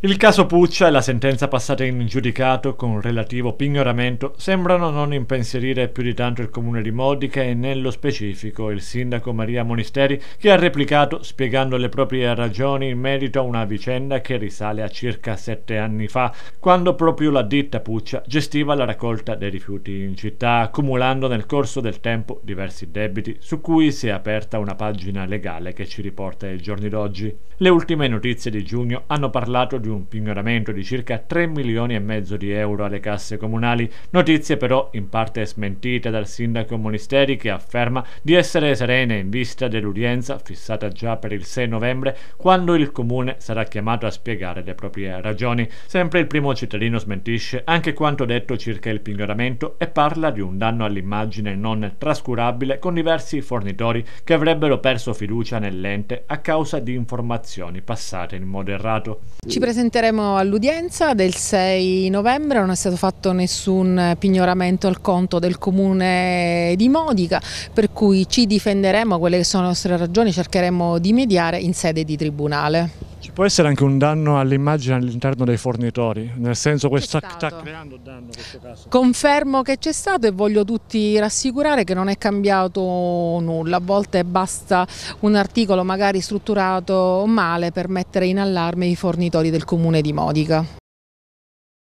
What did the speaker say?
Il caso Puccia e la sentenza passata in giudicato con relativo pignoramento sembrano non impensierire più di tanto il comune di Modica e nello specifico il sindaco Maria Monisteri che ha replicato spiegando le proprie ragioni in merito a una vicenda che risale a circa sette anni fa, quando proprio la ditta Puccia gestiva la raccolta dei rifiuti in città, accumulando nel corso del tempo diversi debiti su cui si è aperta una pagina legale che ci riporta ai giorni d'oggi. Le ultime notizie di giugno hanno parlato di di un pignoramento di circa 3 milioni e mezzo di euro alle casse comunali, notizie però in parte smentite dal sindaco Monisteri che afferma di essere serena in vista dell'udienza fissata già per il 6 novembre quando il comune sarà chiamato a spiegare le proprie ragioni. Sempre il primo cittadino smentisce anche quanto detto circa il pignoramento e parla di un danno all'immagine non trascurabile con diversi fornitori che avrebbero perso fiducia nell'ente a causa di informazioni passate in modo errato. Ci presenta presenteremo all'udienza del 6 novembre, non è stato fatto nessun pignoramento al conto del comune di Modica, per cui ci difenderemo quelle che sono le nostre ragioni, cercheremo di mediare in sede di tribunale. Ci può essere anche un danno all'immagine all'interno dei fornitori, nel senso che sta, sta, creando danno in questo caso. Confermo che c'è stato e voglio tutti rassicurare che non è cambiato nulla, a volte basta un articolo magari strutturato male per mettere in allarme i fornitori del comune di Modica.